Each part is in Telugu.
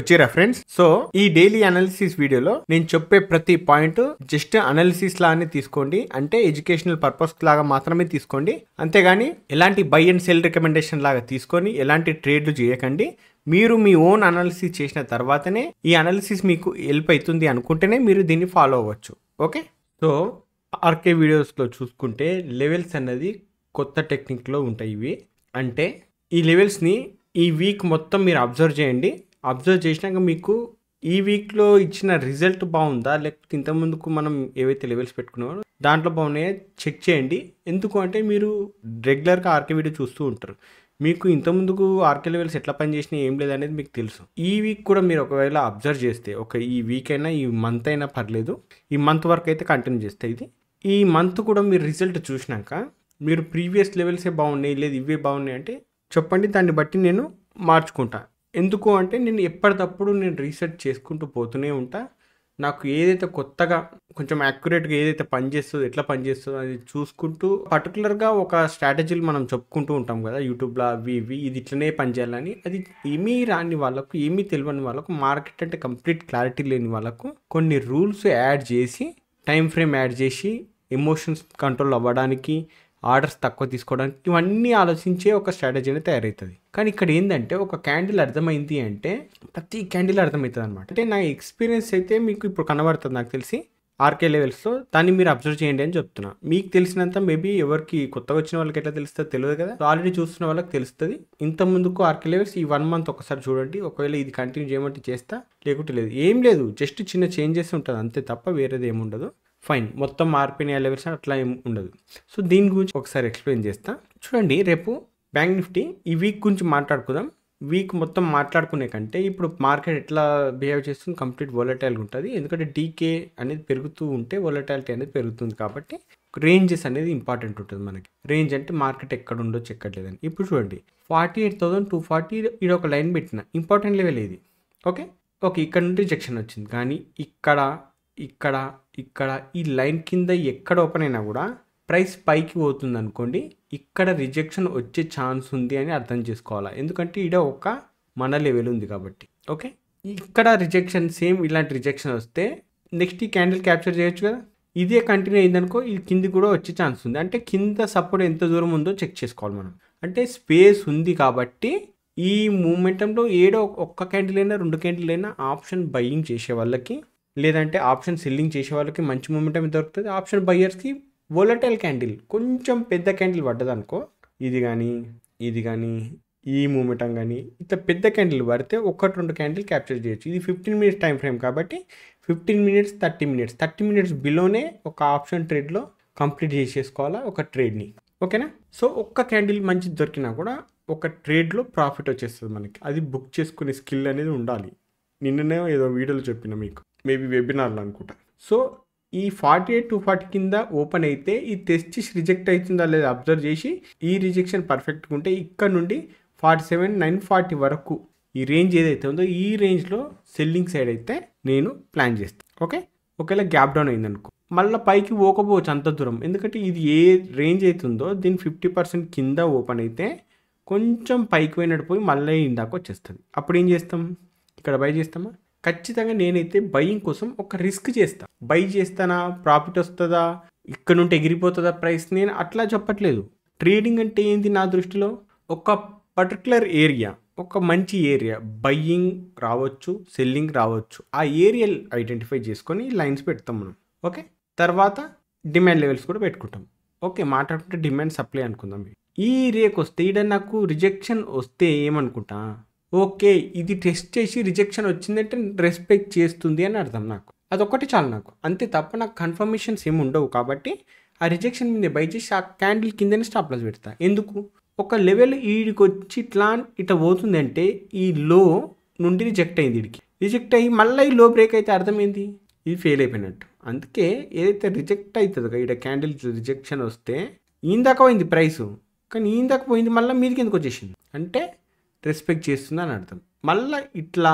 వచ్చి ఫ్రెండ్స్ సో ఈ డైలీ అనాలిసిస్ వీడియోలో నేను చెప్పే ప్రతి పాయింట్ జస్ట్ అనాలిసిస్ లానే తీసుకోండి అంటే ఎడ్యుకేషనల్ పర్పస్ లాగా మాత్రమే తీసుకోండి అంతేగాని ఎలాంటి బై అండ్ సెల్ రికమెండేషన్ లాగా తీసుకొని ఎలాంటి ట్రేడ్లు చేయకండి మీరు మీ ఓన్ అనాలిసిస్ చేసిన తర్వాతనే ఈ అనాలిసిస్ మీకు హెల్ప్ అవుతుంది అనుకుంటేనే మీరు దీన్ని ఫాలో అవ్వచ్చు ఓకే సో ఆర్కే వీడియోస్లో చూసుకుంటే లెవెల్స్ అనేది కొత్త టెక్నిక్లో ఉంటాయి ఇవి అంటే ఈ లెవెల్స్ని ఈ వీక్ మొత్తం మీరు అబ్జర్వ్ చేయండి అబ్జర్వ్ చేసినాక మీకు ఈ వీక్లో ఇచ్చిన రిజల్ట్ బాగుందా లేకపోతే ఇంతకుముందుకు మనం ఏవైతే లెవెల్స్ పెట్టుకున్నామో దాంట్లో బాగున్నాయో చెక్ చేయండి ఎందుకు అంటే మీరు రెగ్యులర్గా ఆర్కే వీడియో చూస్తూ ఉంటారు మీకు ఇంతకుముందుకు ఆర్కే లెవెల్స్ ఎట్లా పనిచేసినాయి ఏం లేదనేది మీకు తెలుసు ఈ వీక్ కూడా మీరు ఒకవేళ అబ్జర్వ్ చేస్తే ఒక ఈ వీక్ అయినా ఈ మంత్ అయినా పర్లేదు ఈ మంత్ వరకు అయితే కంటిన్యూ చేస్తే ఇది ఈ మంత్ కూడా మీరు రిజల్ట్ చూసినాక మీరు ప్రీవియస్ లెవెల్సే బాగున్నాయి లేదు ఇవే బాగున్నాయి అంటే చెప్పండి దాన్ని బట్టి నేను మార్చుకుంటాను ఎందుకు అంటే నేను ఎప్పటికప్పుడు నేను రీసెర్చ్ చేసుకుంటూ పోతూనే ఉంటా నాకు ఏదైతే కొత్తగా కొంచెం యాక్యురేట్గా ఏదైతే పనిచేస్తుందో ఎట్లా పనిచేస్తుందో అది చూసుకుంటూ పర్టికులర్గా ఒక స్ట్రాటజీలు మనం చెప్పుకుంటూ ఉంటాం కదా యూట్యూబ్లో అవి ఇవి ఇది ఇట్లనే పనిచేయాలని అది ఏమీ రాని వాళ్ళకు ఏమీ తెలియని వాళ్ళకు మార్కెట్ అంటే కంప్లీట్ క్లారిటీ లేని వాళ్ళకు కొన్ని రూల్స్ యాడ్ చేసి టైం ఫ్రేమ్ యాడ్ చేసి ఎమోషన్స్ కంట్రోల్ అవ్వడానికి ఆర్డర్స్ తక్కువ తీసుకోవడానికి ఇవన్నీ ఆలోచించే ఒక స్ట్రాటజీని తయారవుతుంది కానీ ఇక్కడ ఏంటంటే ఒక క్యాండిల్ అర్థమైంది అంటే ప్రతి క్యాండిల్ అర్థమవుతుంది అనమాట అంటే నా ఎక్స్పీరియన్స్ అయితే మీకు ఇప్పుడు కనబడుతుంది నాకు తెలిసి ఆర్కే లెవెల్స్లో దాన్ని మీరు అబ్జర్వ్ చేయండి అని చెప్తున్నా మీకు తెలిసినంత మేబీ ఎవరికి కొత్తగా వచ్చిన వాళ్ళకి ఎట్లా తెలుస్తుంది తెలియదు కదా ఆల్రెడీ చూస్తున్న వాళ్ళకి తెలుస్తుంది ఇంత ముందుకు ఆర్కే లెవెల్స్ ఈ వన్ మంత్ ఒకసారి చూడండి ఒకవేళ ఇది కంటిన్యూ చేయమంటే చేస్తా లేకుంటే లేదు ఏం లేదు జస్ట్ చిన్న చేంజెస్ ఉంటుంది అంతే తప్ప వేరేది ఏముండదు ఫైన్ మొత్తం మార్పిన ఎలివేషన్ అట్లా ఏం ఉండదు సో దీని గురించి ఒకసారి ఎక్స్ప్లెయిన్ చేస్తా చూడండి రేపు బ్యాంక్ నిఫ్టీ ఈ వీక్ గురించి మాట్లాడుకుందాం వీక్ మొత్తం మాట్లాడుకునే కంటే ఇప్పుడు మార్కెట్ ఎట్లా బిహేవ్ చేస్తుంది కంప్లీట్ వొలటైల్గా ఉంటుంది ఎందుకంటే డీకే అనేది పెరుగుతూ ఉంటే వాలటాలిటీ అనేది పెరుగుతుంది కాబట్టి రేంజెస్ అనేది ఇంపార్టెంట్ ఉంటుంది మనకి రేంజ్ అంటే మార్కెట్ ఎక్కడ ఉండొచ్చు ఎక్కడ ఇప్పుడు చూడండి forty eight thousand two forty ఇది ఒక లైన్ పెట్టిన ఇంపార్టెంట్ లెవెల్ ఇది ఓకే ఓకే ఇక్కడ నుండి రిజెక్షన్ వచ్చింది కానీ ఇక్కడ ఇక్కడ ఇక్కడ ఈ లైన్ కింద ఎక్కడ ఓపెన్ అయినా కూడా ప్రైస్ పైకి పోతుంది అనుకోండి ఇక్కడ రిజెక్షన్ వచ్చే ఛాన్స్ ఉంది అని అర్థం చేసుకోవాలా ఎందుకంటే ఇడ ఒక మన లెవెల్ ఉంది కాబట్టి ఓకే ఇక్కడ రిజెక్షన్ సేమ్ ఇలాంటి రిజెక్షన్ వస్తే నెక్స్ట్ ఈ క్యాండిల్ క్యాప్చర్ చేయొచ్చు కదా ఇదే కంటిన్యూ అయిందనుకో ఇది కింది కూడా వచ్చే ఛాన్స్ ఉంది అంటే కింద సపోర్ట్ ఎంత దూరం ఉందో చెక్ చేసుకోవాలి మనం అంటే స్పేస్ ఉంది కాబట్టి ఈ మూమెంటంలో ఏడో ఒక్క క్యాండిల్ అయినా రెండు క్యాండిల్ అయినా ఆప్షన్ బయింగ్ చేసే వాళ్ళకి లేదంటే ఆప్షన్ సెల్లింగ్ చేసే వాళ్ళకి మంచి మూమెంటం దొరుకుతుంది ఆప్షన్ బయ్యర్స్కి వోలటైల్ క్యాండిల్ కొంచెం పెద్ద క్యాండిల్ పడ్డదనుకో ఇది కానీ ఇది కానీ ఈ మూమెంటం కానీ ఇంత పెద్ద క్యాండిల్ పడితే ఒకటి రెండు క్యాండిల్ క్యాప్చర్ చేయొచ్చు ఇది ఫిఫ్టీన్ మినిట్స్ టైం ఫ్రేమ్ కాబట్టి fifteen minutes thirty minutes thirty minutes బిలోనే ఒక ఆప్షన్ ట్రేడ్లో కంప్లీట్ చేసేసుకోవాలా ఒక ట్రేడ్ని ఓకేనా సో ఒక్క క్యాండిల్ మంచి దొరికినా కూడా ఒక ట్రేడ్లో ప్రాఫిట్ వచ్చేస్తుంది మనకి అది బుక్ చేసుకునే స్కిల్ అనేది ఉండాలి నిన్ననే ఏదో వీడియోలో చెప్పిన మీకు మేబీ వెబినార్లు అనుకుంటా సో ఈ ఫార్టీ ఎయిట్ టూ ఫార్టీ కింద ఓపెన్ అయితే ఈ టెస్ట్ రిజెక్ట్ అవుతుందా లేదా అబ్జర్వ్ చేసి ఈ రిజెక్షన్ పర్ఫెక్ట్గా ఉంటే ఇక్కడ నుండి ఫార్టీ సెవెన్ నైన్ ఫార్టీ వరకు ఈ రేంజ్ ఏదైతే ఉందో ఈ రేంజ్లో సెల్లింగ్ సైడ్ అయితే నేను ప్లాన్ చేస్తాను ఓకే ఒకవేళ గ్యాప్ డౌన్ అయిందనుకో మళ్ళీ పైకి పోకపోవచ్చు అంత దూరం ఎందుకంటే ఇది ఏ రేంజ్ అవుతుందో దీని ఫిఫ్టీ పర్సెంట్ కింద ఓపెన్ అయితే కొంచెం పైకి పోయినట్టు పోయి మళ్ళీ ఇందాక వచ్చేస్తుంది అప్పుడు ఏం చేస్తాం ఇక్కడ బై చేస్తామా ఖచ్చితంగా నేనైతే బయ్యింగ్ కోసం ఒక రిస్క్ చేస్తాను బై చేస్తానా ప్రాఫిట్ వస్తుందా ఇక్కడ నుండి ఎగిరిపోతుందా ప్రైస్ నేను అట్లా చెప్పట్లేదు ట్రేడింగ్ అంటే ఏంటి నా దృష్టిలో ఒక పర్టికులర్ ఏరియా ఒక మంచి ఏరియా బయ్యింగ్ రావచ్చు సెల్లింగ్ రావచ్చు ఆ ఏరియా ఐడెంటిఫై చేసుకొని లైన్స్ పెడతాం మనం ఓకే తర్వాత డిమాండ్ లెవెల్స్ కూడా పెట్టుకుంటాం ఓకే మాట్లాడుకుంటే డిమాండ్ సప్లై అనుకుందాం ఈ ఏరియాకి వస్తే ఇక్కడ నాకు రిజెక్షన్ వస్తే ఏమనుకుంటా ఓకే ఇది టెస్ట్ చేసి రిజెక్షన్ వచ్చిందంటే రెస్పెక్ట్ చేస్తుంది అని అర్థం నాకు అదొకటి చాలు నాకు అంతే తప్ప నాకు కన్ఫర్మేషన్స్ ఏమి ఉండవు కాబట్టి ఆ రిజెక్షన్ మీద బై చేసి ఆ క్యాండిల్ కిందనే స్టాప్లస్ పెడతా ఎందుకు ఒక లెవెల్ వీడికి వచ్చి ఇట్లా ఇట పోతుందంటే ఈ లో నుండి రిజెక్ట్ అయింది వీడికి రిజెక్ట్ అయ్యి మళ్ళీ ఈ లో బ్రేక్ అయితే అర్థమైంది ఇది ఫెయిల్ అయిపోయినట్టు అందుకే ఏదైతే రిజెక్ట్ అవుతుంది ఇక్కడ క్యాండిల్ రిజెక్షన్ వస్తే ఇందాక పోయింది ప్రైస్ కానీ ఇందాక పోయింది మళ్ళీ మీదకి ఎందుకు వచ్చేసింది అంటే రెస్పెక్ట్ చేస్తుంది అని అర్థం మళ్ళీ ఇట్లా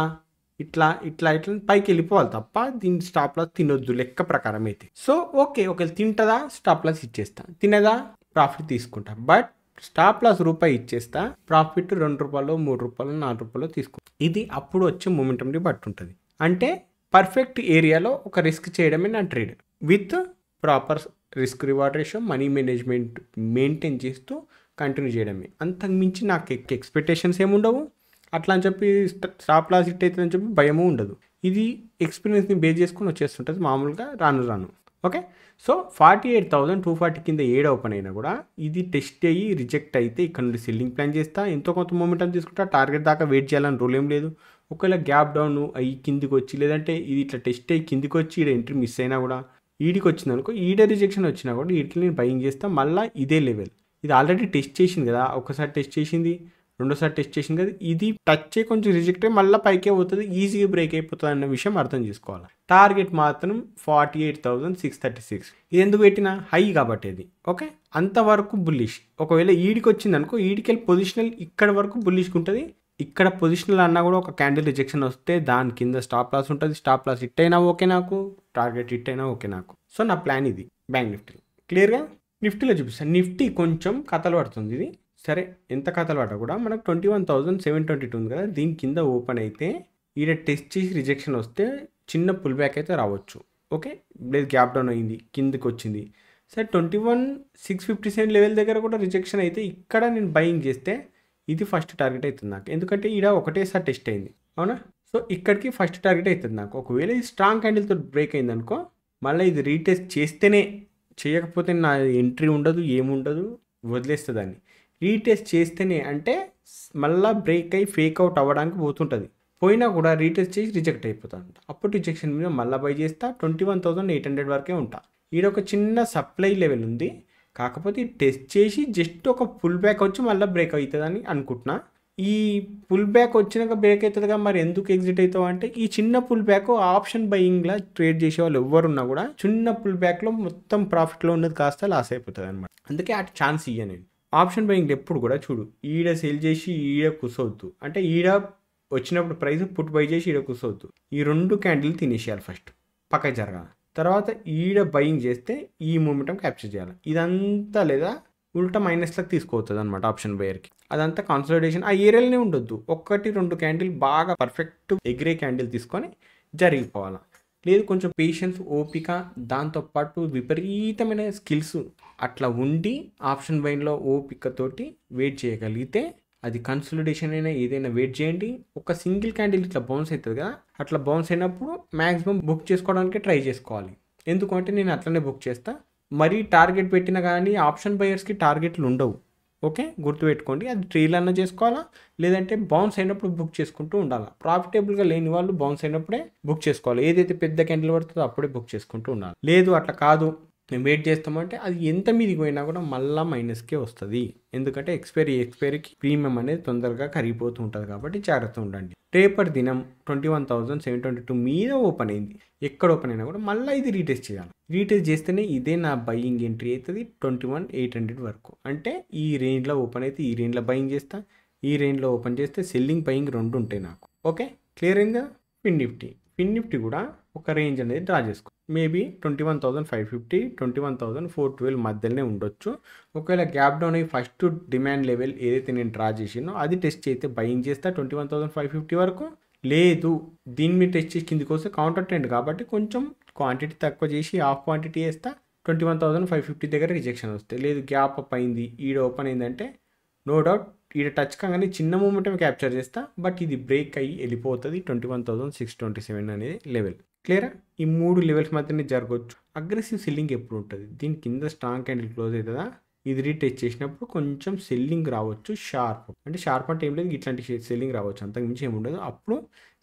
ఇట్లా ఇట్లా ఇట్లా పైకి వెళ్ళిపోవాలి తప్ప దీని స్టాప్ లాస్ తినొద్దు లెక్క ప్రకారం అయితే సో ఓకే ఒకవేళ తింటదా స్టాప్ లాస్ ఇచ్చేస్తా తినదా ప్రాఫిట్ తీసుకుంటా బట్ స్టాప్ లాస్ రూపాయి ఇచ్చేస్తా ప్రాఫిట్ రెండు రూపాయలు మూడు రూపాయలు నాలుగు రూపాయలు తీసుకుంటా ఇది అప్పుడు వచ్చే మూమెంటంని బట్టి ఉంటుంది అంటే పర్ఫెక్ట్ ఏరియాలో ఒక రిస్క్ చేయడమే నా trade with proper risk reward ratio money management maintain చేస్తూ కంటిన్యూ చేయడమే అంతకుమించి నాకు ఎక్స్పెక్టేషన్స్ ఏమి ఉండవు అట్లా అని చెప్పి స్టాప్ లాస్ హిట్ అవుతుందని చెప్పి భయము ఉండదు ఇది ఎక్స్పీరియన్స్ని బేస్ చేసుకుని వచ్చేస్తుంటుంది మామూలుగా రాను రాను okay so forty eight thousand two forty కింద ఏడు ఓపెన్ అయినా కూడా ఇది టెస్ట్ అయ్యి రిజెక్ట్ అయితే ఇక్కడ నుండి సెల్లింగ్ ప్లాన్ చేస్తా ఎంతో కొంత మూమెంటం తీసుకుంటా టార్గెట్ దాకా వెయిట్ చేయాలని రూల్ ఏం లేదు ఒకవేళ గ్యాప్ డౌన్ అయ్యి కిందికి వచ్చి లేదంటే ఇది ఇట్లా టెస్ట్ అయ్యి కిందికి వచ్చి ఈడ ఎంట్రీ మిస్ అయినా కూడా ఈడికి వచ్చిందనుకో ఈడ రిజెక్షన్ వచ్చినా కూడా వీటిని నేను బయింగ్ చేస్తా మళ్ళీ ఇదే లెవెల్ ఇది ఆల్రెడీ టెస్ట్ చేసింది కదా ఒకసారి టెస్ట్ చేసింది రెండోసారి టెస్ట్ చేసింది కదా ఇది టచ్ కొంచెం రిజెక్ట్ అయ్యి మళ్ళీ పైకే పోతుంది ఈజీగా బ్రేక్ అయిపోతుంది అన్న విషయం అర్థం చేసుకోవాలి టార్గెట్ మాత్రం forty eight thousand six thirty six ఇది ఎందుకు పెట్టిన హై కాబట్టి ఇది ఓకే అంతవరకు బుల్లిష్ ఒకవేళ ఈడికి వచ్చింది అనుకో ఈడికి వెళ్ళి పొజిషనల్ ఇక్కడ వరకు బుల్లిష్గా ఉంటుంది ఇక్కడ పొజిషనల్ అన్నా కూడా ఒక క్యాండిల్ రిజెక్షన్ వస్తే దాని కింద స్టాప్ లాస్ ఉంటుంది స్టాప్ లాస్ ఇట్టైనా అయినా ఓకే నాకు టార్గెట్ ఇట్టైనా అయినా ఓకే నాకు సో నా ప్లాన్ ఇది బ్యాంక్ నిఫ్టీ క్లియర్గా నిఫ్టీలో చూపిస్తాను నిఫ్టీ కొంచెం కథలు పడుతుంది ఇది సరే ఎంత కథలు పడ్డా కూడా మనకు twenty one thousand seven twenty two ఉంది కదా దీని కింద ఓపెన్ అయితే ఈడ టెస్ట్ చేసి రిజెక్షన్ వస్తే చిన్న పుల్ బ్యాక్ అయితే రావచ్చు ఓకే లేదు గ్యాప్ డౌన్ అయింది కిందకి వచ్చింది సరే twenty one six fifty seven level దగ్గర కూడా రిజెక్షన్ అయితే ఇక్కడ నేను బయింగ్ చేస్తే ఇది ఫస్ట్ టార్గెట్ అవుతుంది నాకు ఎందుకంటే ఈడ ఒకటేసారి టెస్ట్ అయింది అవునా సో ఇక్కడికి ఫస్ట్ టార్గెట్ అవుతుంది నాకు ఒకవేళ ఇది స్ట్రాంగ్ క్యాండిల్తో బ్రేక్ అయింది అనుకో మళ్ళీ ఇది రీటెస్ట్ చేస్తేనే చేయకపోతే నా ఎంట్రీ ఉండదు ఏముండదు వదిలేస్తుంది దాన్ని రీటెస్ట్ చేస్తేనే అంటే మళ్ళీ బ్రేక్ అయ్యి ఫేక్ అవుట్ అవ్వడానికి పోతుంటుంది పోయినా కూడా రీటెస్ట్ చేసి రిజెక్ట్ అయిపోతాను అప్పుడు రిజెక్షన్ మీద మళ్ళీ బై చేస్తా twenty one thousand eight hundred వరకే ఉంటా ఈడ ఒక చిన్న సప్లై లెవెల్ ఉంది కాకపోతే టెస్ట్ చేసి జస్ట్ ఒక ఫుల్ బ్యాక్ వచ్చి మళ్ళీ బ్రేక్ అవుతుందని అనుకుంటున్నా ఈ పుల్ బ్యాక్ వచ్చినాక బ్రేక్ అవుతుందిగా మరి ఎందుకు ఎగ్జిట్ అవుతావు అంటే ఈ చిన్న పుల్ బ్యాక్ ఆప్షన్ బయింగ్లా ట్రేడ్ చేసే వాళ్ళు ఎవరున్నా కూడా చిన్న పుల్ బ్యాక్లో మొత్తం ప్రాఫిట్లో ఉన్నది కాస్త లాస్ అయిపోతుంది అనమాట అందుకే అటు ఛాన్స్ ఇయ్య నేను ఆప్షన్ బయింగ్లు ఎప్పుడు కూడా చూడు ఈడ సేల్ చేసి ఈడ కుసవద్దు అంటే ఈడ వచ్చినప్పుడు ప్రైస్ పుట్ బై చేసి ఈడ కుసవద్దు ఈ రెండు క్యాండిల్ తినేసేయాలి ఫస్ట్ పక్క జరగాలి తర్వాత ఈడ బయింగ్ చేస్తే ఈ మూమెంటం క్యాప్చర్ చేయాలి ఇదంతా లేదా ఉల్టా మైనస్లకు తీసుకోవచ్చు అనమాట ఆప్షన్ బయర్కి అదంతా కాన్సల్టేషన్ ఆ ఏరియాలోనే ఉండొద్దు ఒక్కటి రెండు క్యాండిల్ బాగా పర్ఫెక్ట్ ఎగ్రే క్యాండిల్ తీసుకొని జరిగిపోవాలి లేదు కొంచెం పేషెన్స్ ఓపిక దాంతోపాటు విపరీతమైన స్కిల్స్ అట్లా ఉండి ఆప్షన్ బైన్లో ఓపికతోటి వెయిట్ చేయగలిగితే అది కన్సల్టేషన్ అయినా ఏదైనా వెయిట్ చేయండి ఒక సింగిల్ క్యాండిల్ ఇట్లా బౌన్స్ అవుతుంది కదా అట్లా బౌన్స్ అయినప్పుడు మ్యాక్సిమం బుక్ చేసుకోవడానికి ట్రై చేసుకోవాలి ఎందుకంటే నేను అట్లనే బుక్ చేస్తాను మరీ టార్గెట్ పెట్టినా కానీ ఆప్షన్ బయర్స్కి టార్గెట్లు ఉండవు ఓకే గుర్తుపెట్టుకోండి అది అన్న చేసుకోవాలా లేదంటే బౌన్స్ అయినప్పుడు బుక్ చేసుకుంటూ ఉండాలా ప్రాఫిటబుల్గా లేని వాళ్ళు బౌన్స్ అయినప్పుడే బుక్ చేసుకోవాలి ఏదైతే పెద్ద క్యాండిల్ పడుతుందో అప్పుడే బుక్ చేసుకుంటూ ఉండాలి లేదు అట్లా కాదు మేము వెయిట్ చేస్తామంటే అది ఎంత మీదికి పోయినా కూడా మళ్ళీ మైనస్కే వస్తుంది ఎందుకంటే ఎక్స్పైరీ ఎక్స్పైరీకి ప్రీమియం అనేది తొందరగా కరిగిపోతూ ఉంటుంది కాబట్టి జాగ్రత్త ఉండండి రేపటి దినం twenty one thousand seven twenty two మీద ఓపెన్ అయింది ఎక్కడ ఓపెన్ అయినా కూడా మళ్ళీ ఇది రీటెస్ట్ చేయాలి రీటెస్ట్ చేస్తేనే ఇదే నా బయింగ్ ఎంట్రీ అవుతుంది ట్వంటీ వన్ ఎయిట్ హండ్రెడ్ వరకు అంటే ఈ రేంజ్లో ఓపెన్ అయితే ఈ రేంజ్లో బయింగ్ చేస్తా ఈ రేంజ్లో ఓపెన్ చేస్తే సెల్లింగ్ బయింగ్ రెండు ఉంటాయి నాకు ఓకే క్లియర్ అయిందా ఫిన్ నిఫ్టీ ఫిన్ నిఫ్టీ కూడా ఒక రేంజ్ అనేది డ్రా చేసుకో maybe twenty one thousand five fifty twenty one thousand four twelve మధ్యలోనే ఉండొచ్చు ఒకవేళ గ్యాప్ డౌన్ అయ్యి ఫస్ట్ డిమాండ్ లెవెల్ ఏదైతే నేను డ్రా చేసినో అది టెస్ట్ చేస్తే బయం చేస్తా twenty one thousand five fifty వరకు లేదు దీన్ని టెస్ట్ చేసి కిందికి వస్తే కౌంటర్ ట్రెండ్ కాబట్టి కొంచెం క్వాంటిటీ తక్కువ చేసి హాఫ్ క్వాంటిటీ వేస్తా twenty one thousand five fifty దగ్గర రిజెక్షన్ వస్తాయి లేదు గ్యాప్ అప్ అయింది ఈడ ఓపెన్ అయిందంటే నో డౌట్ ఈడ టచ్ కాగానే చిన్న మూమెంట్ క్యాప్చర్ చేస్తా బట్ ఇది బ్రేక్ అయ్యి వెళ్ళిపోతుంది twenty one thousand six twenty seven అనేది లెవెల్ క్లియరా ఈ మూడు లెవెల్స్ మాత్రమే జరగవచ్చు అగ్రెసివ్ సెల్లింగ్ ఎప్పుడు ఉంటుంది దీని కింద స్ట్రాంగ్ క్యాండిల్ క్లోజ్ అవుతుందా ఇది రీటెస్ట్ చేసినప్పుడు కొంచెం సెల్లింగ్ రావచ్చు షార్ప్ అంటే షార్ప్ అంటే ఏం లేదు ఇట్లాంటి సెల్లింగ్ రావచ్చు అంతకు మించి ఏమి ఉండదు అప్పుడు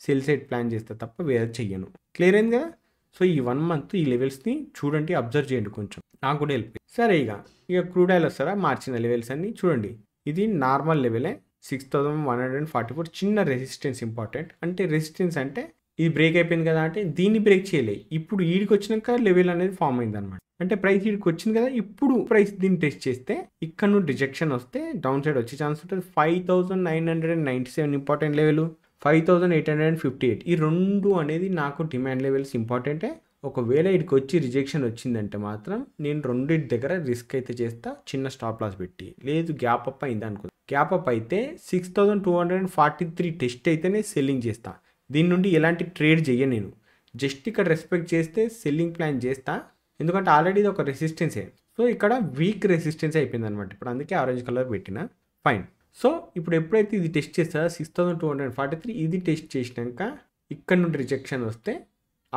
సెల్ సైడ్ ప్లాన్ చేస్తా తప్ప వేరే చెయ్యను క్లియర్ అయింది కదా సో ఈ వన్ మంత్ ఈ లెవెల్స్ని చూడండి అబ్జర్వ్ చేయండి కొంచెం నాకు కూడా వెళ్ళిపోయి సరే ఇక ఇక క్రూడ్ ఆయిల్ వస్తారా మార్చిన లెవెల్స్ అన్ని చూడండి ఇది నార్మల్ లెవెలే six thousand one hundred and forty four చిన్న రెసిస్టెన్స్ ఇంపార్టెంట్ అంటే రెసిస్టెన్స్ అంటే ఇది బ్రేక్ అయిపోయింది కదా అంటే దీన్ని బ్రేక్ చేయలే ఇప్పుడు ఈడికి వచ్చినాక లెవెల్ అనేది ఫామ్ అయింది అనమాట అంటే ప్రైస్ ఈడికి వచ్చింది కదా ఇప్పుడు ప్రైస్ దీన్ని టెస్ట్ చేస్తే ఇక్కడ నుండి డిజెక్షన్ వస్తే డౌన్ సైడ్ వచ్చే ఛాన్స్ ఉంటుంది five thousand nine hundred and ninety seven important level five thousand eight hundred and fifty eight ఈ రెండు అనేది నాకు డిమాండ్ లెవెల్స్ ఇంపార్టెంటే ఒకవేళ ఇక్కడికి వచ్చి రిజెక్షన్ వచ్చిందంటే మాత్రం నేను రెండింటి దగ్గర రిస్క్ అయితే చేస్తా చిన్న స్టాప్ లాస్ పెట్టి లేదు గ్యాప్ అప్ అయింది అనుకో గ్యాప్ అప్ అయితే six thousand two hundred and forty three test అయితేనే సెల్లింగ్ చేస్తాను దీని నుండి ఎలాంటి ట్రేడ్ చెయ్య నేను జస్ట్ ఇక్కడ రెస్పెక్ట్ చేస్తే సెల్లింగ్ ప్లాన్ చేస్తా ఎందుకంటే ఆల్రెడీ ఇది ఒక రెసిస్టెన్సే సో ఇక్కడ వీక్ రెసిస్టెన్స్ అయిపోయింది అనమాట ఇప్పుడు అందుకే ఆరెంజ్ కలర్ పెట్టిన ఫైన్ సో ఇప్పుడు ఎప్పుడైతే ఇది టెస్ట్ చేస్తా six thousand two hundred forty three ఇది టెస్ట్ చేసినాక ఇక్కడ నుండి రిజెక్షన్ వస్తే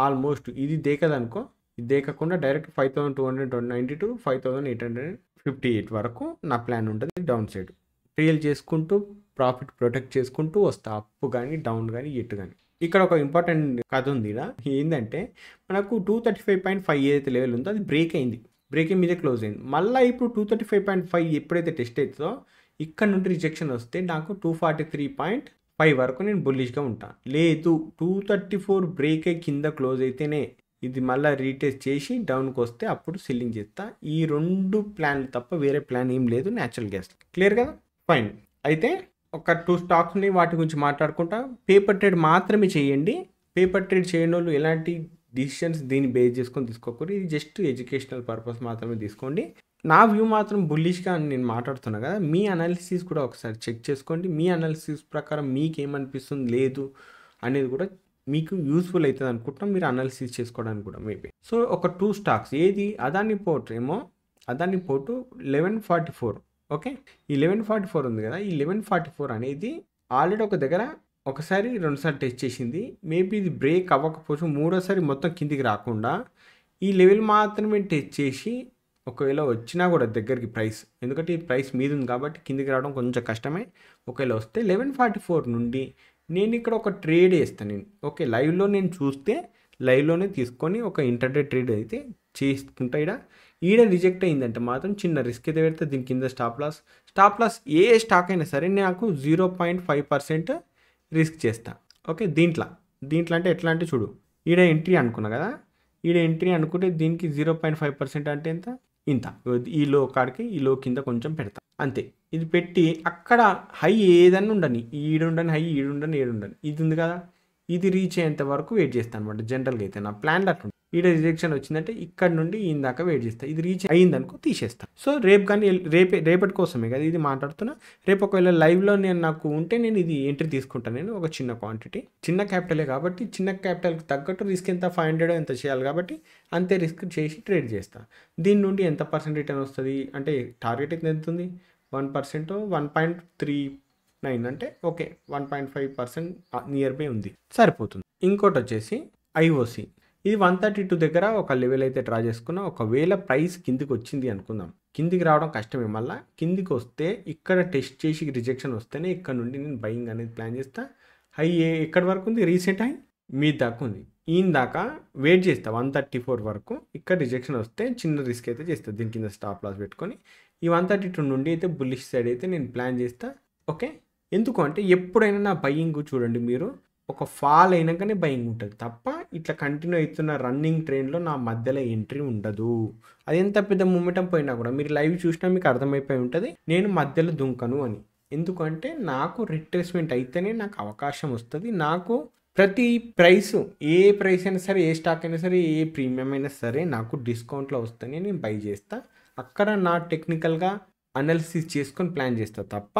ఆల్మోస్ట్ ఇది దేకదనుకో ఇది దేకకుండా direct five thousand two hundred ninety two five thousand eight hundred fifty eight వరకు నా ప్లాన్ ఉంటుంది డౌన్ సైడ్ ట్రియల్ చేసుకుంటూ ప్రాఫిట్ ప్రొటెక్ట్ చేసుకుంటూ వస్తా అప్ కానీ డౌన్ కానీ ఎట్ కానీ ఇక్కడ ఒక ఇంపార్టెంట్ కథ ఉంది ఏంటంటే మనకు two thirty five point five ఏదైతే లెవెల్ ఉందో అది బ్రేక్ అయింది బ్రేకింగ్ మీదే క్లోజ్ అయింది మళ్ళీ ఇప్పుడు two thirty five point five ఎప్పుడైతే టెస్ట్ అవుతుందో ఇక్కడ నుండి రిజెక్షన్ వస్తే నాకు two forty three point five వరకు నేను బుల్లిష్గా ఉంటాను లేదు టూ థర్టీ ఫోర్ బ్రేకే కింద క్లోజ్ అయితేనే ఇది మళ్ళీ రీటెస్ట్ చేసి డౌన్కి వస్తే అప్పుడు సెల్లింగ్ చేస్తా ఈ రెండు ప్లాన్లు తప్ప వేరే ప్లాన్ ఏం లేదు న్యాచురల్ గ్యాస్ క్లియర్ కదా ఫైన్ అయితే ఒక టూ స్టాక్స్ని వాటి గురించి మాట్లాడుకుంటా పేపర్ ట్రేడ్ మాత్రమే చేయండి పేపర్ ట్రేడ్ చేయని వాళ్ళు ఎలాంటి డిసిషన్స్ దీన్ని బేస్ చేసుకొని తీసుకోకూడదు ఇది జస్ట్ ఎడ్యుకేషనల్ పర్పస్ మాత్రమే తీసుకోండి నా వ్యూ మాత్రం బుల్లిష్గా నేను మాట్లాడుతున్నా కదా మీ అనాలిసిస్ కూడా ఒకసారి చెక్ చేసుకోండి మీ అనాలిసిస్ ప్రకారం మీకు ఏమనిపిస్తుంది లేదు అనేది కూడా మీకు యూస్ఫుల్ అవుతుంది అనుకుంటున్నాం మీరు అనాలిసిస్ చేసుకోవడానికి కూడా మేబీ సో ఒక టూ స్టాక్స్ ఏది అదాని పోర్ట్ ఏమో Adani port eleven forty four okay ఈ లెవెన్ ఫార్టీ ఫోర్ ఉంది కదా ఈ లెవెన్ ఫార్టీ ఫోర్ అనేది ఆల్రెడీ ఒక దగ్గర ఒకసారి రెండుసార్లు టెస్ట్ చేసింది మేబీ ఇది బ్రేక్ అవ్వకపోవచ్చు మూడోసారి మొత్తం కిందికి రాకుండా ఈ లెవెల్ మాత్రమే టెస్ట్ చేసి ఒకవేళ వచ్చినా కూడా దగ్గరికి ప్రైస్ ఎందుకంటే ఈ ప్రైస్ మీద ఉంది కాబట్టి కిందికి రావడం కొంచెం కష్టమే ఒకవేళ వస్తే లెవెన్ ఫార్టీ ఫోర్ నుండి నేను ఇక్కడ ఒక ట్రేడ్ వేస్తాను నేను ఓకే లైవ్లో నేను చూస్తే లైవ్లోనే తీసుకొని ఒక ఇంటర్డే ట్రేడ్ అయితే చేసుకుంటా ఇక్కడ ఈడ రిజెక్ట్ అయిందంటే మాత్రం చిన్న రిస్క్ అయితే పెడితే దీని కింద స్టాప్ లాస్ స్టాప్ లాస్ ఏ స్టాక్ అయినా సరే నాకు zero point five percent risk చేస్తా ఓకే దీంట్లో దీంట్లో అంటే ఎట్లా అంటే చూడు ఈడ ఎంట్రీ అనుకున్నా కదా ఈడ ఎంట్రీ అనుకుంటే దీనికి జీరో పాయింట్ ఫైవ్ పర్సెంట్ అంటే ఎంత ఇంత ఈ లో కాడికి ఈ లో కింద కొంచెం పెడతా అంతే ఇది పెట్టి అక్కడ హై ఏదన్నా ఉండని ఈడుండని హై ఈడుండని ఏడుండని ఇది ఉంది కదా ఇది రీచ్ అయ్యేంత వరకు వెయిట్ చేస్తాను అనమాట జనరల్గా అయితే నా ప్లాన్లు అట్లా ఈడ రిజెక్షన్ వచ్చిందంటే ఇక్కడ నుండి ఇందాక వెయిట్ చేస్తాను ఇది రీచ్ అయ్యిందనుకో తీసేస్తాను సో రేపు కానీ రేపే రేపటి కోసమే కదా ఇది మాట్లాడుతున్నా రేపు ఒకవేళ లైవ్లో నేను నాకు ఉంటే నేను ఇది ఎంట్రీ తీసుకుంటాను నేను ఒక చిన్న క్వాంటిటీ చిన్న క్యాపిటలే కాబట్టి చిన్న క్యాపిటల్కి తగ్గట్టు రిస్క్ ఎంత ఫైవ్ హండ్రెడ్ ఎంత చేయాలి కాబట్టి అంతే రిస్క్ చేసి ట్రేడ్ చేస్తాను దీని నుండి ఎంత పర్సెంట్ రిటర్న్ వస్తుంది అంటే టార్గెట్ ఎంత ఉంది one percent one point three nine అంటే okay one point five percent nearby ఉంది సరిపోతుంది ఇంకోటి వచ్చేసి ఐఓసి ఇది వన్ థర్టీ టూ దగ్గర ఒక లెవెల్ అయితే డ్రా చేసుకున్నాం ఒకవేళ ప్రైస్ కిందికి వచ్చింది అనుకుందాం కిందికి రావడం కష్టమే మళ్ళా కిందికి వస్తే ఇక్కడ టెస్ట్ చేసి రిజెక్షన్ వస్తేనే ఇక్కడ నుండి నేను బయింగ్ అనేది ప్లాన్ చేస్తా హై ఎక్కడి వరకు ఉంది రీసెంట్ హై మీ దాకా ఉంది ఈయన దాకా వెయిట్ చేస్తా వన్ థర్టీ ఫోర్ వరకు ఇక్కడ రిజెక్షన్ వస్తే చిన్న రిస్క్ అయితే చేస్తా దీని కింద స్టాప్ లాస్ పెట్టుకొని ఈ వన్ థర్టీ టూ నుండి అయితే బుల్లిష్ సైడ్ అయితే నేను ప్లాన్ చేస్తా ఓకే ఎందుకు అంటే ఎప్పుడైనా నా బయ్యింగ్ చూడండి మీరు ఒక ఫాల్ అయినాకనే బయింగ్ ఉంటుంది తప్ప ఇట్లా కంటిన్యూ అవుతున్న రన్నింగ్ ట్రైన్లో నా మధ్యలో ఎంట్రీ ఉండదు అది ఎంత పెద్ద మూమెంటం పోయినా కూడా మీరు లైవ్ చూసినా మీకు అర్థమైపోయి ఉంటుంది నేను మధ్యలో దుంకను అని ఎందుకంటే నాకు రిట్రేస్మెంట్ అయితేనే నాకు అవకాశం వస్తుంది నాకు ప్రతి ప్రైస్ ఏ ప్రైస్ అయినా సరే ఏ స్టాక్ అయినా సరే ఏ ప్రీమియం అయినా సరే నాకు డిస్కౌంట్లో వస్తేనే నేను బై చేస్తా అక్కడ నా టెక్నికల్గా అనాలిసిస్ చేసుకొని ప్లాన్ చేస్తా తప్ప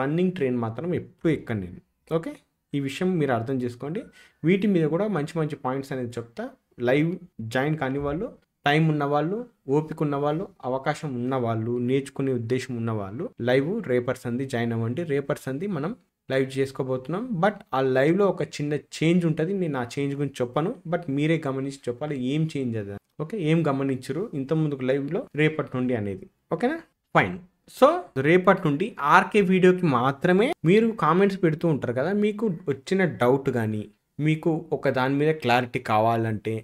రన్నింగ్ ట్రైన్ మాత్రం ఎప్పుడు ఎక్కను నేను ఓకే ఈ విషయం మీరు అర్థం చేసుకోండి వీటి మీద కూడా మంచి మంచి పాయింట్స్ అనేది చెప్తా లైవ్ జాయిన్ కాని వాళ్ళు టైం ఉన్నవాళ్ళు ఓపిక ఉన్నవాళ్ళు అవకాశం ఉన్నవాళ్ళు నేర్చుకునే ఉద్దేశం ఉన్నవాళ్ళు లైవ్ రేపర్స్ అంది జాయిన్ అవ్వండి రేపర్స్ అంది మనం లైవ్ చేసుకోబోతున్నాం బట్ ఆ లైవ్లో ఒక చిన్న చేంజ్ ఉంటుంది నేను ఆ చేంజ్ గురించి చెప్పను బట్ మీరే గమనించి చెప్పాలి ఏం చేంజ్ అది ఓకే ఏం గమనించరు ఇంతకుముందుకు లైవ్లో రేపటి నుండి అనేది ఓకేనా ఫైన్ సో రేపటి నుండి ఆర్కే వీడియోకి మాత్రమే మీరు కామెంట్స్ పెడుతూ ఉంటారు కదా మీకు వచ్చిన డౌట్ కానీ మీకు ఒక దాని మీద క్లారిటీ కావాలంటే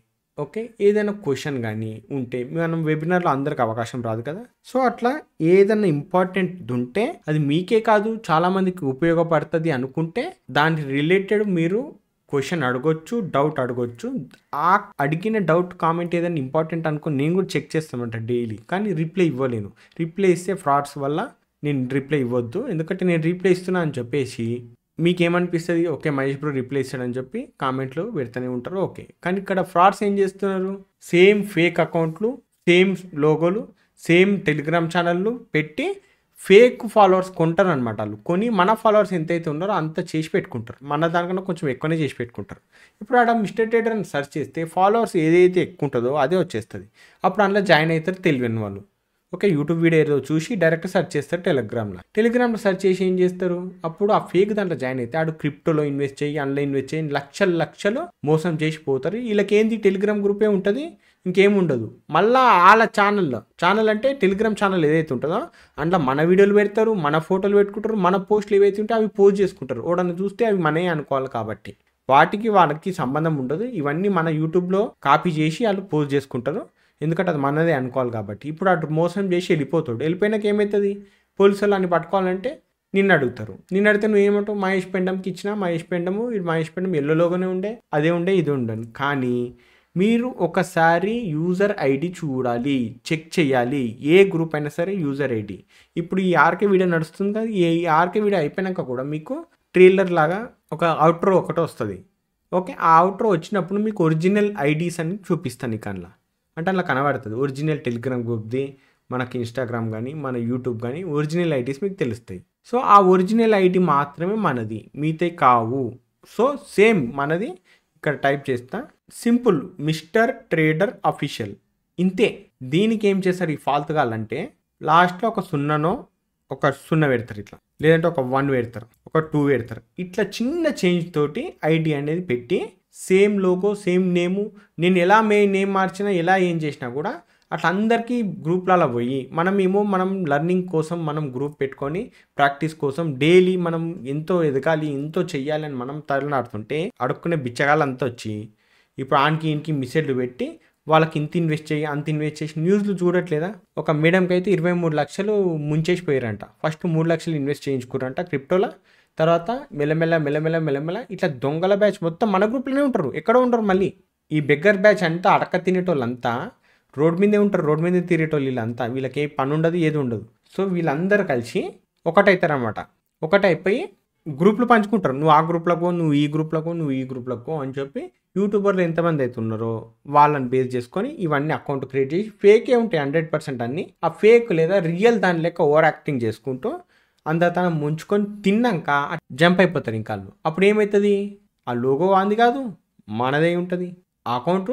ఓకే ఏదైనా క్వశ్చన్ కానీ ఉంటే మనం వెబినార్లో అందరికి అవకాశం రాదు కదా సో అట్లా ఏదైనా ఇంపార్టెంట్ ఉంటే అది మీకే కాదు చాలామందికి ఉపయోగపడుతుంది అనుకుంటే దానికి రిలేటెడ్ మీరు క్వశ్చన్ అడగొచ్చు డౌట్ అడగొచ్చు ఆ అడిగిన డౌట్ కామెంట్ ఏదైనా ఇంపార్టెంట్ అనుకుని నేను కూడా చెక్ చేస్తామంట డైలీ కానీ రిప్లై ఇవ్వలేను రిప్లై ఇస్తే ఫ్రాడ్స్ వల్ల నేను రిప్లై ఇవ్వద్దు ఎందుకంటే నేను రిప్లై ఇస్తున్నా అని చెప్పేసి మీకేమనిపిస్తుంది ఓకే మహేష్ బ్రో రిప్లై ఇస్తాడని చెప్పి కామెంట్లు పెడతానే ఉంటారు ఓకే కానీ ఇక్కడ ఫ్రాడ్స్ ఏం చేస్తున్నారు సేమ్ ఫేక్ అకౌంట్లు సేమ్ లోగోలు సేమ్ టెలిగ్రామ్ ఛానళ్ళు పెట్టి ఫేక్ ఫాలోవర్స్ కొంటారు అనమాట వాళ్ళు కొని మన ఫాలోవర్స్ ఎంతైతే ఉన్నారో అంత చేసి పెట్టుకుంటారు మన దానికన్నా కొంచెం ఎక్కువనే చేసి పెట్టుకుంటారు ఇప్పుడు ఆడ మిస్టర్ టేటర్ అని సెర్చ్ చేస్తే ఫాలోవర్స్ ఏదైతే ఎక్కువ ఉంటుందో అదే వచ్చేస్తుంది అప్పుడు అందులో జాయిన్ అవుతారు తెలియని వాళ్ళు ఓకే యూట్యూబ్ వీడియో ఏదో చూసి డైరెక్ట్ సెర్చ్ చేస్తారు టెలిగ్రామ్లో టెలిగ్రామ్లో సెర్చ్ చేసి ఏం చేస్తారు అప్పుడు ఆ ఫేక్ దాంట్లో జాయిన్ అయితే ఆడు క్రిప్టోలో ఇన్వెస్ట్ చేయి అందులో ఇన్వెస్ట్ చేయి లక్షలు లక్షలు మోసం చేసి పోతారు వీళ్ళకి ఏంది టెలిగ్రామ్ గ్రూపే ఉంటుంది ఇంకేముండదు మళ్ళా వాళ్ళ ఛానల్లో ఛానల్ అంటే టెలిగ్రామ్ ఛానల్ ఏదైతే ఉంటుందో అందులో మన వీడియోలు పెడతారు మన ఫోటోలు పెట్టుకుంటారు మన పోస్టులు ఏవైతే ఉంటే అవి పోస్ట్ చేసుకుంటారు ఓడని చూస్తే అవి మనే అనుకోవాలి కాబట్టి వాటికి వాళ్ళకి సంబంధం ఉండదు ఇవన్నీ మన యూట్యూబ్లో కాపీ చేసి వాళ్ళు పోస్ట్ చేసుకుంటారు ఎందుకంటే అది మనదే అనుకోవాలి కాబట్టి ఇప్పుడు అటు మోసం చేసి వెళ్ళిపోతాడు వెళ్ళిపోయినాక ఏమవుతుంది పోలీసు వాళ్ళని పట్టుకోవాలంటే నిన్ను అడుగుతారు నిన్ను అడిగితే నువ్వు ఏమంటావు మహేష్ పెండంకి ఇచ్చిన మహేష్ పెండము మహేష్ పెండం ఎల్లో ఉండే అదే ఉండే ఇది ఉండను కానీ మీరు ఒకసారి యూజర్ ఐడి చూడాలి చెక్ చేయాలి ఏ గ్రూప్ అయినా సరే యూజర్ ఐడి ఇప్పుడు ఈ ఆర్కే వీడియో నడుస్తుంది కదా ఏ ఆర్కే వీడియో అయిపోయినాక కూడా మీకు ట్రైలర్ లాగా ఒక అవుట్రో ఒకటి వస్తుంది ఓకే ఆ అవుట్రో వచ్చినప్పుడు మీకు ఒరిజినల్ ఐడీస్ అని చూపిస్తాను ఇక అందులో అంటే అలా కనబడుతుంది ఒరిజినల్ టెలిగ్రామ్ గ్రూప్ది మనకి ఇన్స్టాగ్రామ్ కానీ మన యూట్యూబ్ కానీ ఒరిజినల్ ఐడీస్ మీకు తెలుస్తాయి సో ఆ ఒరిజినల్ ఐడి మాత్రమే మనది మీతే కావు సో సేమ్ మనది ఇక్కడ టైప్ చేస్తా సింపుల్ మిస్టర్ ట్రేడర్ అఫీషియల్ ఇంతే దీనికి ఏం చేస్తారు ఈ ఫాల్త్ కాలంటే లాస్ట్లో ఒక సున్ననో ఒక సున్నా పెడతారు ఇట్లా లేదంటే ఒక వన్ పెడతారు ఒక టూ పెడతారు ఇట్లా చిన్న చేంజ్ తోటి ఐడి అనేది పెట్టి సేమ్ లోగో సేమ్ నేము నేను ఎలా మే నేమ్ మార్చినా ఎలా ఏం చేసినా కూడా అట్లా అందరికీ గ్రూప్లలో పోయి మనమేమో మనం లర్నింగ్ కోసం మనం గ్రూప్ పెట్టుకొని ప్రాక్టీస్ కోసం డైలీ మనం ఎంతో ఎదగాలి ఎంతో చెయ్యాలి అని మనం తరలాడుతుంటే అడుక్కునే బిచ్చగాళ్ళంతా వచ్చి ఇప్పుడు ఆనికి ఇంటికి మిసేజ్లు పెట్టి వాళ్ళకి ఇంత ఇన్వెస్ట్ చేయి అంత ఇన్వెస్ట్ చేసి న్యూస్లు చూడట్లేదా ఒక మేడంకి అయితే ఇరవై మూడు లక్షలు ముంచేసిపోయారంట ఫస్ట్ మూడు లక్షలు ఇన్వెస్ట్ చేయించుకున్నారంట క్రిప్టోలో తర్వాత మెల్లమెల్ల మెల్లమెల్ల మెల్లమెల్ల ఇట్లా దొంగల బ్యాచ్ మొత్తం మన గ్రూప్లోనే ఉంటారు ఎక్కడ ఉంటారు మళ్ళీ ఈ బెగ్గర్ బ్యాచ్ అంతా అడక తినేటోళ్ళంతా రోడ్ మీదే ఉంటారు రోడ్ మీదే తిరిగేటోళ్ళు వీళ్ళంతా వీళ్ళకి ఏ పని ఉండదు ఏది ఉండదు సో వీళ్ళందరూ కలిసి ఒకటైతారనమాట ఒకటైపోయి గ్రూప్లు పంచుకుంటారు నువ్వు ఆ గ్రూప్లకు నువ్వు ఈ గ్రూప్లకు నువ్వు ఈ గ్రూప్లకు అని చెప్పి యూట్యూబర్లు ఎంతమంది ఉన్నారో వాళ్ళని బేస్ చేసుకొని ఇవన్నీ అకౌంట్ క్రియేట్ చేసి ఫేకే ఉంటాయి హండ్రెడ్ పర్సెంట్ అన్ని ఆ ఫేక్ లేదా రియల్ దాని లెక్క ఓవర్ యాక్టింగ్ చేసుకుంటూ తను ముంచుకొని తిన్నాక జంప్ అయిపోతారు ఇంకా వాళ్ళు అప్పుడు ఏమవుతుంది ఆ లోగో అంది కాదు మనదే ఉంటుంది ఆ అకౌంట్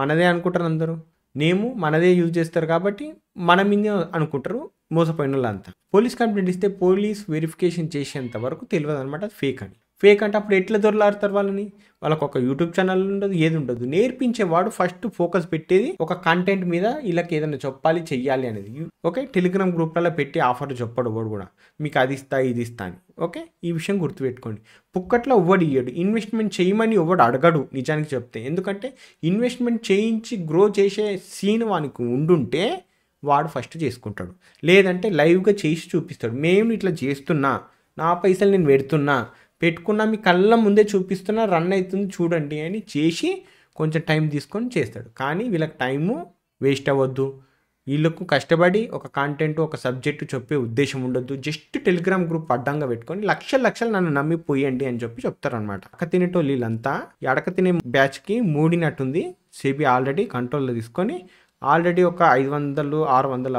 మనదే అనుకుంటారు అందరూ నేము మనదే యూజ్ చేస్తారు కాబట్టి మన మీదే అనుకుంటారు మోసపోయిన వాళ్ళంతా పోలీస్ కంప్లైంట్ ఇస్తే పోలీస్ వెరిఫికేషన్ చేసేంత వరకు తెలియదు అనమాట ఫేక్ అని ఫేక్ అంటే అప్పుడు ఎట్లా దొరలాడతారు వాళ్ళని వాళ్ళకి ఒక యూట్యూబ్ ఛానల్ ఉండదు ఏది ఉండదు నేర్పించేవాడు ఫస్ట్ ఫోకస్ పెట్టేది ఒక కంటెంట్ మీద వీళ్ళకి ఏదైనా చెప్పాలి చెయ్యాలి అనేది ఓకే టెలిగ్రామ్ గ్రూప్లలో పెట్టి ఆఫర్ చెప్పడు వాడు కూడా మీకు అది ఇస్తా ఇది ఇస్తా అని ఓకే ఈ విషయం గుర్తుపెట్టుకోండి పుక్కట్లో ఎవ్వడు ఇయ్యడు ఇన్వెస్ట్మెంట్ చేయమని ఎవ్వడు అడగడు నిజానికి చెప్తే ఎందుకంటే ఇన్వెస్ట్మెంట్ చేయించి గ్రో చేసే సీన్ వానికి ఉండుంటే వాడు ఫస్ట్ చేసుకుంటాడు లేదంటే లైవ్గా చేసి చూపిస్తాడు మేము ఇట్లా చేస్తున్నా నా పైసలు నేను పెడుతున్నా పెట్టుకున్న మీ కళ్ళ ముందే చూపిస్తున్న రన్ అవుతుంది చూడండి అని చేసి కొంచెం టైం తీసుకొని చేస్తాడు కానీ వీళ్ళకి టైము వేస్ట్ అవ్వద్దు వీళ్ళకు కష్టపడి ఒక కాంటెంట్ ఒక సబ్జెక్టు చెప్పే ఉద్దేశం ఉండొద్దు జస్ట్ టెలిగ్రామ్ గ్రూప్ అడ్డంగా పెట్టుకొని లక్షల లక్షలు నన్ను నమ్మి పోయండి అని చెప్పి అనమాట అక్క తినేటో వీళ్ళంతా అడక తినే బ్యాచ్కి మూడినట్టుంది సేబీ ఆల్రెడీ కంట్రోల్లో తీసుకొని ఆల్రెడీ ఒక ఐదు వందలు ఆరు వందల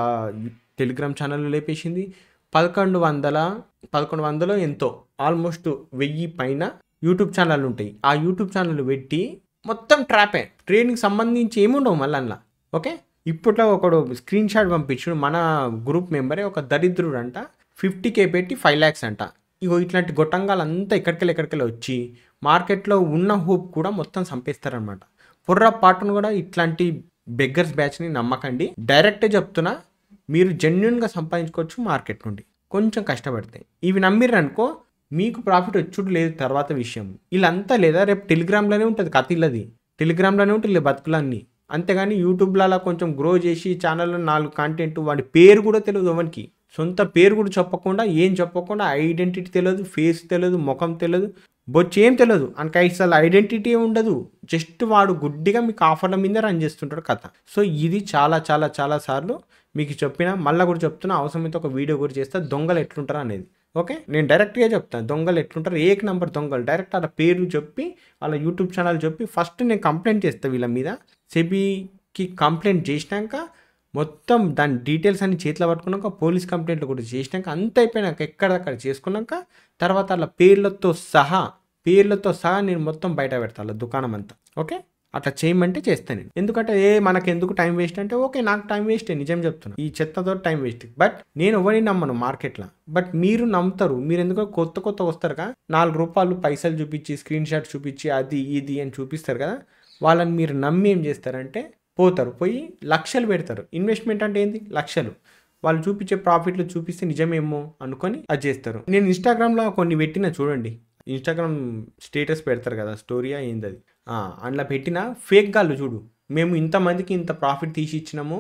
టెలిగ్రామ్ ఛానల్ లేపేసింది పదకొండు వందల పదకొండు వందలు ఎంతో ఆల్మోస్ట్ వెయ్యి పైన యూట్యూబ్ ఛానళ్ళు ఉంటాయి ఆ యూట్యూబ్ ఛానల్ పెట్టి మొత్తం ట్రాపే ట్రేడింగ్ సంబంధించి ఏముండవు మళ్ళీ అందులో ఓకే ఇప్పట్లో ఒకడు స్క్రీన్ షాట్ పంపించాడు మన గ్రూప్ మెంబరే ఒక దరిద్రుడు అంట ఫిఫ్టీ కే పెట్టి ఫైవ్ ల్యాక్స్ అంట ఇగో ఇట్లాంటి గొట్టంగాలంతా ఎక్కడికెళ్ళి ఎక్కడికెళ్ళి వచ్చి మార్కెట్లో ఉన్న హూప్ కూడా మొత్తం చంపేస్తారనమాట పాటను కూడా ఇట్లాంటి బెగ్గర్స్ బ్యాచ్ని నమ్మకండి డైరెక్టే చెప్తున్నా మీరు జెన్యున్గా సంపాదించుకోవచ్చు మార్కెట్ నుండి కొంచెం కష్టపడితే ఇవి నమ్మిరనుకో మీకు ప్రాఫిట్ వచ్చుడు లేదు తర్వాత విషయం వీళ్ళంతా లేదా రేపు టెలిగ్రామ్లోనే ఉంటుంది కథ ఇల్లది టెలిగ్రామ్లోనే ఉంటుంది బతుకులన్నీ అంతేగాని అలా కొంచెం గ్రో చేసి ఛానల్లో నాలుగు కంటెంట్ వాడి పేరు కూడా తెలియదు ఎవరికి సొంత పేరు కూడా చెప్పకుండా ఏం చెప్పకుండా ఐడెంటిటీ తెలియదు ఫేస్ తెలియదు ముఖం తెలియదు బొచ్చు ఏం తెలియదు అనక అసలు ఐడెంటిటీ ఉండదు జస్ట్ వాడు గుడ్డిగా మీకు ఆఫర్ల మీద రన్ చేస్తుంటాడు కథ సో ఇది చాలా చాలా చాలా సార్లు మీకు చెప్పిన మళ్ళీ కూడా చెప్తున్నా అవసరమైతే ఒక వీడియో కూడా చేస్తే దొంగలు ఎట్లుంటారు అనేది ఓకే నేను డైరెక్ట్గా చెప్తాను దొంగలు ఎట్లుంటారు ఏక నెంబర్ దొంగలు డైరెక్ట్ వాళ్ళ పేర్లు చెప్పి వాళ్ళ యూట్యూబ్ ఛానల్ చెప్పి ఫస్ట్ నేను కంప్లైంట్ చేస్తాను వీళ్ళ మీద సెబీకి కంప్లైంట్ చేసినాక మొత్తం దాని డీటెయిల్స్ అన్ని చేతిలో పట్టుకున్నాక పోలీస్ కంప్లైంట్లు కూడా చేసినాక అంత అయిపోయినాక ఎక్కడక్కడ చేసుకున్నాక తర్వాత వాళ్ళ పేర్లతో సహా పేర్లతో సహా నేను మొత్తం బయట పెడతాను దుకాణం అంతా ఓకే అట్లా చేయమంటే చేస్తాను ఎందుకంటే ఏ మనకెందుకు టైం వేస్ట్ అంటే ఓకే నాకు టైం వేస్ట్ నిజం చెప్తున్నా ఈ చెత్తతో టైం వేస్ట్ బట్ నేను ఎవరిని నమ్మను మార్కెట్లో బట్ మీరు నమ్ముతారు మీరు ఎందుకో కొత్త కొత్త వస్తారు కదా నాలుగు రూపాయలు పైసలు చూపించి స్క్రీన్ షాట్ చూపించి అది ఇది అని చూపిస్తారు కదా వాళ్ళని మీరు నమ్మి ఏం చేస్తారంటే పోతారు పోయి లక్షలు పెడతారు ఇన్వెస్ట్మెంట్ అంటే ఏంది లక్షలు వాళ్ళు చూపించే ప్రాఫిట్లు చూపిస్తే నిజమేమో అనుకొని అది చేస్తారు నేను ఇన్స్టాగ్రామ్లో కొన్ని పెట్టిన చూడండి ఇన్స్టాగ్రామ్ స్టేటస్ పెడతారు కదా స్టోరీయా ఏంది అది అందులో పెట్టిన ఫేక్ కాళ్ళు చూడు మేము ఇంతమందికి ఇంత ప్రాఫిట్ తీసి ఇచ్చినాము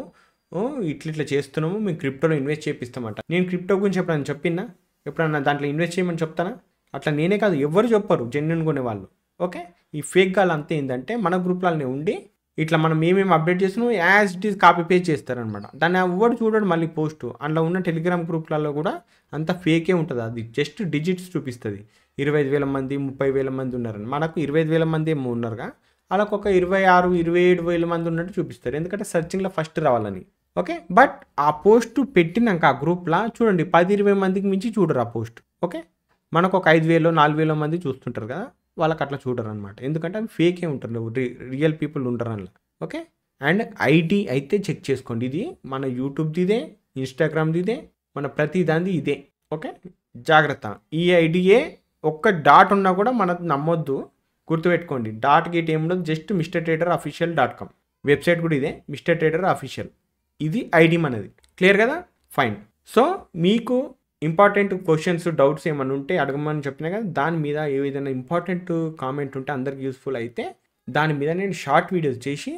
ఇట్లా ఇట్లా చేస్తున్నాము మేము క్రిప్టోలో ఇన్వెస్ట్ చేపిస్తామంట నేను క్రిప్టో గురించి ఎప్పుడైనా చెప్పినా ఎప్పుడన్నా దాంట్లో ఇన్వెస్ట్ చేయమని చెప్తానా అట్లా నేనే కాదు ఎవరు చెప్పరు జెన్యున్ కొనేవాళ్ళు ఓకే ఈ ఫేక్ గాలు అంతే ఏంటంటే మన గ్రూప్లలోనే ఉండి ఇట్లా మనం ఏమేమి అప్డేట్ చేస్తున్నాం as it is copy paste చేస్తారనమాట దాన్ని ఎవరు చూడడం మళ్ళీ పోస్ట్ అందులో ఉన్న టెలిగ్రామ్ గ్రూప్లలో కూడా అంత ఫేకే ఉంటుంది అది జస్ట్ డిజిట్స్ చూపిస్తుంది ఇరవై ఐదు వేల మంది ముప్పై వేల మంది ఉన్నారని మనకు ఇరవై ఐదు వేల మంది ఏమో ఉన్నారుగా వాళ్ళకు ఒక ఇరవై ఆరు ఇరవై ఏడు వేల మంది ఉన్నట్టు చూపిస్తారు ఎందుకంటే సర్చింగ్లో ఫస్ట్ రావాలని ఓకే బట్ ఆ పోస్ట్ పెట్టినాక ఆ గ్రూప్లో చూడండి పది ఇరవై మందికి మించి చూడరు ఆ పోస్ట్ ఓకే మనకు ఒక ఐదు వేలు నాలుగు వేల మంది చూస్తుంటారు కదా వాళ్ళకి అట్లా చూడరు అనమాట ఎందుకంటే అవి ఫేకే ఉంటారు రియల్ పీపుల్ ఉంటారు అందులో ఓకే అండ్ ఐడి అయితే చెక్ చేసుకోండి ఇది మన యూట్యూబ్ది ఇదే ఇన్స్టాగ్రామ్ది ఇదే మన ప్రతి దానిది ఇదే ఓకే జాగ్రత్త ఈ ఐడియే ఒక్క డాట్ ఉన్నా కూడా మన నమ్మొద్దు గుర్తుపెట్టుకోండి డాట్ గేట్ ఏముండదు just mister trader official dot com website కూడా ఇదే మిస్టర్ ట్రేడర్ అఫీషియల్ ఇది ఐడి మనది క్లియర్ కదా ఫైన్ సో మీకు ఇంపార్టెంట్ క్వశ్చన్స్ డౌట్స్ ఏమైనా ఉంటే అడగమని చెప్పినా కదా దాని మీద ఏ విధంగా ఇంపార్టెంట్ కామెంట్ ఉంటే అందరికి యూస్ఫుల్ అయితే దాని మీద నేను షార్ట్ వీడియోస్ చేసి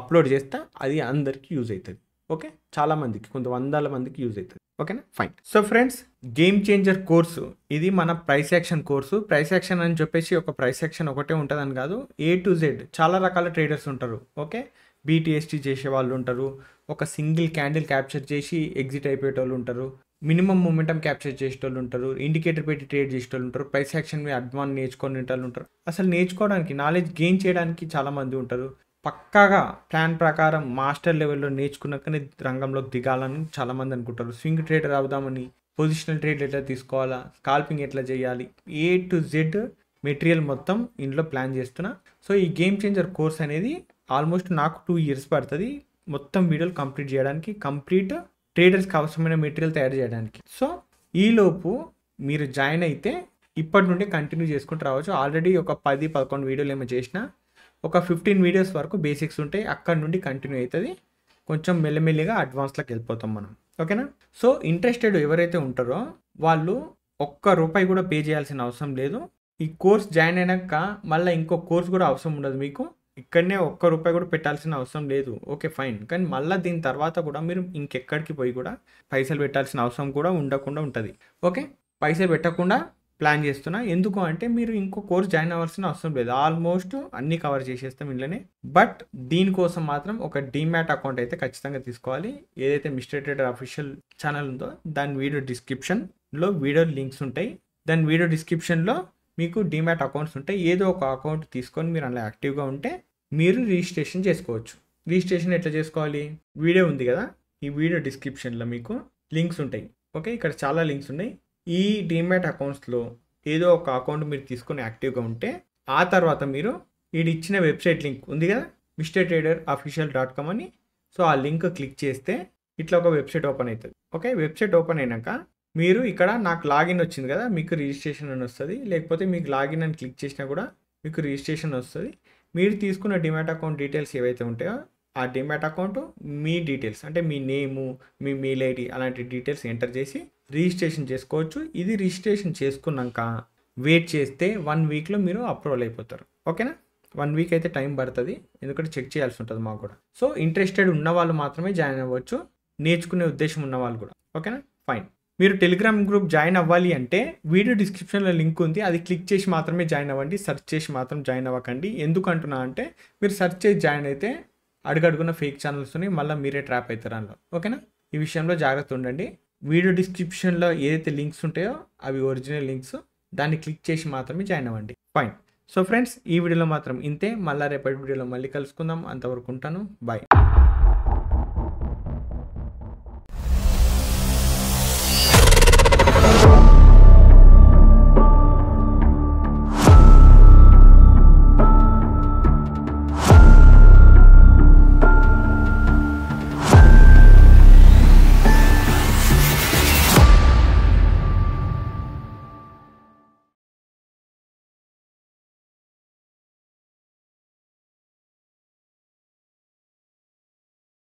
అప్లోడ్ చేస్తా అది అందరికీ యూజ్ అవుతుంది ఓకే చాలామందికి కొంత వందల మందికి యూజ్ అవుతుంది ఓకేనా fine so friends game changer course ఇది మన price action course price action అని చెప్పేసి ఒక ప్రైస్ యాక్షన్ ఒకటే ఉంటుందని కాదు ఏ టు జెడ్ చాలా రకాల ట్రేడర్స్ ఉంటారు ఓకే బీటీఎస్టీ చేసే వాళ్ళు ఉంటారు ఒక సింగిల్ క్యాండిల్ క్యాప్చర్ చేసి ఎగ్జిట్ అయిపోయేటోళ్ళు ఉంటారు మినిమం మూమెంటం క్యాప్చర్ చేసేటోళ్ళు ఉంటారు ఇండికేటర్ పెట్టి ట్రేడ్ చేసేటోళ్ళు ఉంటారు ప్రైస్ యాక్షన్ మీద అడ్వాన్ నేర్చుకొని ఉంటారు అసలు నేర్చుకోవడానికి నాలెడ్జ్ గెయిన్ చేయడానికి చాలామంది ఉంటారు పక్కాగా ప్లాన్ ప్రకారం మాస్టర్ లెవెల్లో నేర్చుకున్నాకనే రంగంలోకి దిగాలని చాలామంది అనుకుంటారు స్వింగ్ ట్రేడర్ అవుదామని పొజిషనల్ ట్రేడ్ ఎట్లా తీసుకోవాలా స్కాల్పింగ్ ఎట్లా చేయాలి ఏ టు జెడ్ మెటీరియల్ మొత్తం ఇంట్లో ప్లాన్ చేస్తున్నా సో ఈ గేమ్ చేంజర్ కోర్స్ అనేది ఆల్మోస్ట్ నాకు టూ ఇయర్స్ పడుతుంది మొత్తం వీడియోలు కంప్లీట్ చేయడానికి కంప్లీట్ ట్రేడర్స్కి అవసరమైన మెటీరియల్ తయారు చేయడానికి సో ఈలోపు మీరు జాయిన్ అయితే ఇప్పటి నుండి కంటిన్యూ చేసుకుంటూ రావచ్చు ఆల్రెడీ ఒక పది పదకొండు వీడియోలు ఏమో చేసినా ఒక ఫిఫ్టీన్ వీడియోస్ వరకు బేసిక్స్ ఉంటాయి అక్కడ నుండి కంటిన్యూ అవుతుంది కొంచెం మెల్లమెల్లిగా అడ్వాన్స్లోకి వెళ్ళిపోతాం మనం ఓకేనా సో ఇంట్రెస్టెడ్ ఎవరైతే ఉంటారో వాళ్ళు ఒక్క రూపాయి కూడా పే చేయాల్సిన అవసరం లేదు ఈ కోర్స్ జాయిన్ అయినాక మళ్ళీ ఇంకో కోర్స్ కూడా అవసరం ఉండదు మీకు ఇక్కడనే ఒక్క రూపాయి కూడా పెట్టాల్సిన అవసరం లేదు ఓకే ఫైన్ కానీ మళ్ళీ దీని తర్వాత కూడా మీరు ఇంకెక్కడికి పోయి కూడా పైసలు పెట్టాల్సిన అవసరం కూడా ఉండకుండా ఉంటుంది ఓకే పైసలు పెట్టకుండా ప్లాన్ చేస్తున్నా ఎందుకు అంటే మీరు ఇంకో కోర్స్ జాయిన్ అవ్వాల్సిన అవసరం లేదు ఆల్మోస్ట్ అన్ని కవర్ చేసేస్తాం ఇంట్లోనే బట్ దీనికోసం మాత్రం ఒక డీమ్యాట్ అకౌంట్ అయితే ఖచ్చితంగా తీసుకోవాలి ఏదైతే మిస్టర్ ట్రేడర్ అఫీషియల్ ఛానల్ ఉందో దాని వీడియో డిస్క్రిప్షన్లో వీడియో లింక్స్ ఉంటాయి దాని వీడియో డిస్క్రిప్షన్లో మీకు డీమ్యాట్ అకౌంట్స్ ఉంటాయి ఏదో ఒక అకౌంట్ తీసుకొని మీరు అలా యాక్టివ్గా ఉంటే మీరు రిజిస్ట్రేషన్ చేసుకోవచ్చు రిజిస్ట్రేషన్ ఎట్లా చేసుకోవాలి వీడియో ఉంది కదా ఈ వీడియో డిస్క్రిప్షన్లో మీకు లింక్స్ ఉంటాయి ఓకే ఇక్కడ చాలా లింక్స్ ఉన్నాయి ఈ డీమ్యాట్ అకౌంట్స్లో ఏదో ఒక అకౌంట్ మీరు తీసుకుని యాక్టివ్గా ఉంటే ఆ తర్వాత మీరు వీడి ఇచ్చిన వెబ్సైట్ లింక్ ఉంది కదా mister trader official dot com అని సో ఆ లింక్ క్లిక్ చేస్తే ఇట్లా ఒక వెబ్సైట్ ఓపెన్ అవుతుంది ఓకే వెబ్సైట్ ఓపెన్ అయినాక మీరు ఇక్కడ నాకు లాగిన్ వచ్చింది కదా మీకు రిజిస్ట్రేషన్ అని వస్తుంది లేకపోతే మీకు లాగిన్ అని క్లిక్ చేసినా కూడా మీకు రిజిస్ట్రేషన్ వస్తుంది మీరు తీసుకున్న డిమాట్ అకౌంట్ డీటెయిల్స్ ఏవైతే ఉంటాయో ఆ డిమాట్ అకౌంట్ మీ డీటెయిల్స్ అంటే మీ నేము మీ మెయిల్ ఐడి అలాంటి డీటెయిల్స్ ఎంటర్ చేసి రిజిస్ట్రేషన్ చేసుకోవచ్చు ఇది రిజిస్ట్రేషన్ చేసుకున్నాక వెయిట్ చేస్తే వన్ వీక్లో మీరు అప్రూవల్ అయిపోతారు ఓకేనా వన్ వీక్ అయితే టైం పడుతుంది ఎందుకంటే చెక్ చేయాల్సి ఉంటుంది మాకు కూడా సో ఇంట్రెస్టెడ్ ఉన్న వాళ్ళు మాత్రమే జాయిన్ అవ్వచ్చు నేర్చుకునే ఉద్దేశం ఉన్న వాళ్ళు కూడా ఓకేనా ఫైన్ మీరు టెలిగ్రామ్ గ్రూప్ జాయిన్ అవ్వాలి అంటే వీడియో డిస్క్రిప్షన్లో లింక్ ఉంది అది క్లిక్ చేసి మాత్రమే జాయిన్ అవ్వండి సర్చ్ చేసి మాత్రం జాయిన్ అవ్వకండి ఎందుకంటున్నా అంటే మీరు సర్చ్ చేసి జాయిన్ అయితే అడుగడుగున్న ఫేక్ ఛానల్స్ని మళ్ళీ మీరే ట్రాప్ అవుతారు అందులో ఓకేనా ఈ విషయంలో జాగ్రత్త ఉండండి వీడియో డిస్క్రిప్షన్లో ఏదైతే లింక్స్ ఉంటాయో అవి ఒరిజినల్ లింక్స్ దాన్ని క్లిక్ చేసి మాత్రమే జాయిన్ అవ్వండి ఫైన్ సో ఫ్రెండ్స్ ఈ వీడియోలో మాత్రం ఇంతే మళ్ళీ రేపటి వీడియోలో మళ్ళీ కలుసుకుందాం అంతవరకు ఉంటాను బాయ్